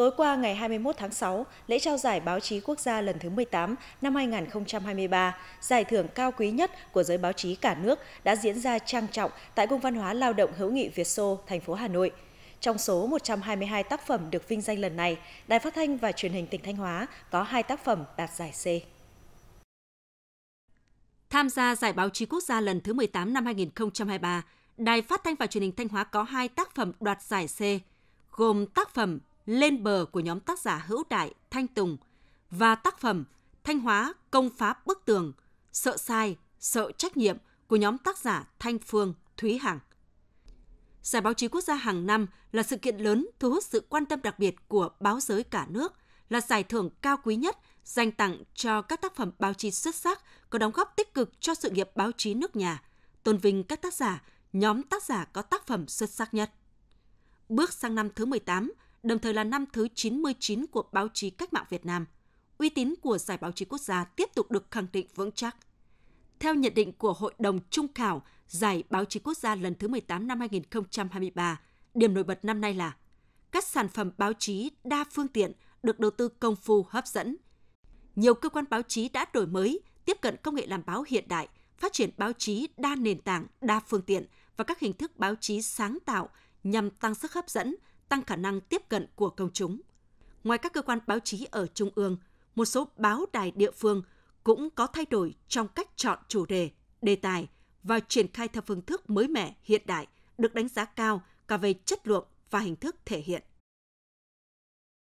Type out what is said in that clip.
Tối qua ngày 21 tháng 6, lễ trao giải báo chí quốc gia lần thứ 18 năm 2023, giải thưởng cao quý nhất của giới báo chí cả nước đã diễn ra trang trọng tại Cung văn hóa lao động hữu nghị Việt Xô, thành phố Hà Nội. Trong số 122 tác phẩm được vinh danh lần này, Đài Phát thanh và Truyền hình tỉnh Thanh Hóa có 2 tác phẩm đạt giải C. Tham gia giải báo chí quốc gia lần thứ 18 năm 2023, Đài Phát thanh và Truyền hình Thanh Hóa có 2 tác phẩm đoạt giải C, gồm tác phẩm lên bờ của nhóm tác giả Hữu Đại, Thanh Tùng và tác phẩm Thanh Hóa công phá bức tường, sợ sai, sợ trách nhiệm của nhóm tác giả Thanh Phương, Thúy Hằng. Giải báo chí quốc gia hàng năm là sự kiện lớn thu hút sự quan tâm đặc biệt của báo giới cả nước, là giải thưởng cao quý nhất dành tặng cho các tác phẩm báo chí xuất sắc có đóng góp tích cực cho sự nghiệp báo chí nước nhà, tôn vinh các tác giả, nhóm tác giả có tác phẩm xuất sắc nhất. Bước sang năm thứ 18, đồng thời là năm thứ 99 của báo chí cách mạng Việt Nam. Uy tín của Giải báo chí quốc gia tiếp tục được khẳng định vững chắc. Theo nhận định của Hội đồng Trung khảo Giải báo chí quốc gia lần thứ 18 năm 2023, điểm nổi bật năm nay là các sản phẩm báo chí đa phương tiện được đầu tư công phu hấp dẫn. Nhiều cơ quan báo chí đã đổi mới, tiếp cận công nghệ làm báo hiện đại, phát triển báo chí đa nền tảng, đa phương tiện và các hình thức báo chí sáng tạo nhằm tăng sức hấp dẫn, tăng khả năng tiếp cận của công chúng. Ngoài các cơ quan báo chí ở trung ương, một số báo đài địa phương cũng có thay đổi trong cách chọn chủ đề, đề tài và triển khai theo phương thức mới mẻ hiện đại được đánh giá cao cả về chất lượng và hình thức thể hiện.